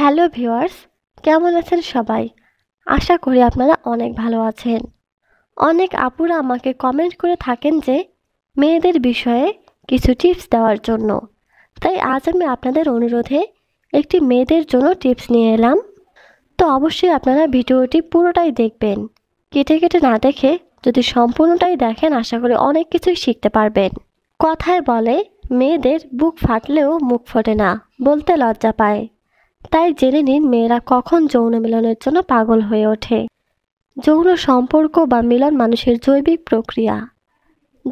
hello viewers কেমন আছেন সবাই আশা করি আপনারা অনেক ভালো আছেন অনেক আপুরা আমাকে কমেন্ট করে থাকেন যে মেয়েদের বিষয়ে কিছু টিপস দেওয়ার জন্য তাই আজ আমি আপনাদের অনুরোধে একটি মেয়েদের জন্য টিপস নিয়ে এলাম তো অবশ্যই আপনারা ভিডিওটি পুরোটাই দেখবেন কেটে কেটে না দেখে যদি সম্পূর্ণটাই দেখেন আশা করি অনেক কিছুই শিখতে পারবেন কথায় বলে মেয়েদের বুক ফাটলেও মুখ ফোটে না বলতে লজ্জা পায় তাই জেনে নিন মেয়েরা কখন যৌন মিলনের জন্য পাগল হয়ে ওঠে যৌন সম্পর্ক বা মিলন মানুষের জৈবিক প্রক্রিয়া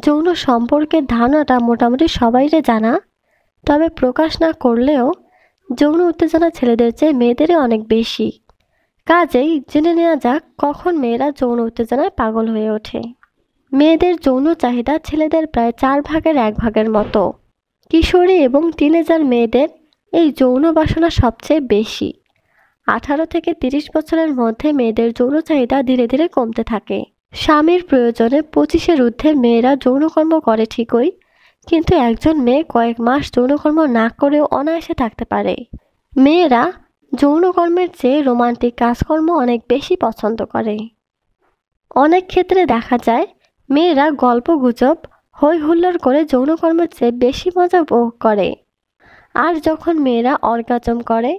যৌন সম্পর্কের ধারণাটা মোটামুটি সবাইরে জানা তবে প্রকাশ না করলেও যৌন উত্তেজনা ছেলেদের চেয়ে মেয়েদেরই অনেক বেশি কাজেই জেনে নেওয়া যাক কখন মেয়েরা যৌন উত্তেজনায় পাগল হয়ে ওঠে মেয়েদের যৌন চাহিদা ছেলেদের প্রায় চার ভাগের এক ভাগের মতো কিশোরী এবং টিনেজার মেয়েদের এই যৌন বাসনা সবচেয়ে বেশি আঠারো থেকে তিরিশ বছরের মধ্যে মেয়েদের যৌন চাহিদা ধীরে ধীরে কমতে থাকে স্বামীর প্রয়োজনে পঁচিশের ঊর্ধ্বে মেয়েরা যৌনকর্ম করে ঠিকই কিন্তু একজন মেয়ে কয়েক মাস যৌনকর্ম না করেও অনায়াসে থাকতে পারে মেয়েরা যৌনকর্মের চেয়ে রোমান্টিক কাজকর্ম অনেক বেশি পছন্দ করে অনেক ক্ষেত্রে দেখা যায় মেয়েরা গল্প গুজব হৈ হুল্লোড় করে যৌনকর্মের চেয়ে বেশি মজা উপভোগ করে আর যখন মেয়েরা অর্গাজম করে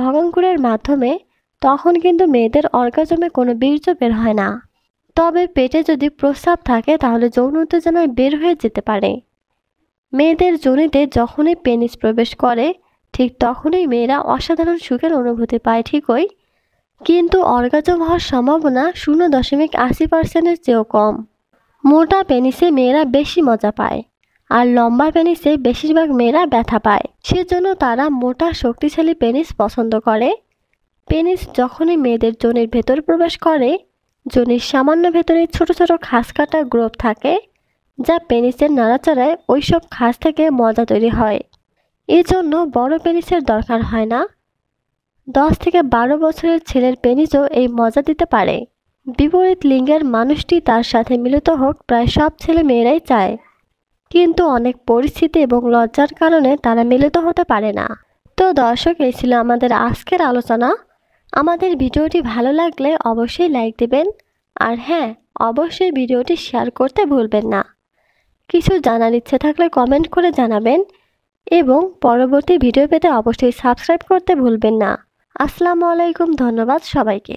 ভগঙ্কুরের মাধ্যমে তখন কিন্তু মেয়েদের অর্গাজমে কোনো বীর্য বের হয় না তবে পেটে যদি প্রস্রাব থাকে তাহলে যৌন উত্তেজনায় বের হয়ে যেতে পারে মেয়েদের জনিতে যখনই পেনিস প্রবেশ করে ঠিক তখনই মেয়েরা অসাধারণ সুখের অনুভূতি পায় ঠিকই কিন্তু অর্গাজম হওয়ার সম্ভাবনা শূন্য দশমিক আশি পার্সেন্টের চেয়েও কম মোটা পেনিসে মেয়েরা বেশি মজা পায় আর লম্বা পেনিসে বেশিরভাগ মেয়েরা ব্যথা পায় সেজন্য তারা মোটা শক্তিশালী পেনিস পছন্দ করে পেনিস যখনই মেয়েদের জনির ভেতর প্রবেশ করে জনির সামান্য ভেতরে ছোট ছোট খাস কাটা গ্রোভ থাকে যা পেনিসের নাড়াচাড়ায় সব খাস থেকে মজা তৈরি হয় এজন্য বড় পেনিসের দরকার হয় না দশ থেকে বারো বছরের ছেলের পেনিসও এই মজা দিতে পারে বিপরীত লিঙ্গের মানুষটি তার সাথে মিলিত হোক প্রায় সব ছেলে মেয়েরাই চায় কিন্তু অনেক পরিস্থিতি এবং লজ্জার কারণে তারা মিলিত হতে পারে না তো দর্শক এই ছিল আমাদের আজকের আলোচনা আমাদের ভিডিওটি ভালো লাগলে অবশ্যই লাইক দেবেন আর হ্যাঁ অবশ্যই ভিডিওটি শেয়ার করতে ভুলবেন না কিছু জানার ইচ্ছে থাকলে কমেন্ট করে জানাবেন এবং পরবর্তী ভিডিও পেতে অবশ্যই সাবস্ক্রাইব করতে ভুলবেন না আসসালামু আলাইকুম ধন্যবাদ সবাইকে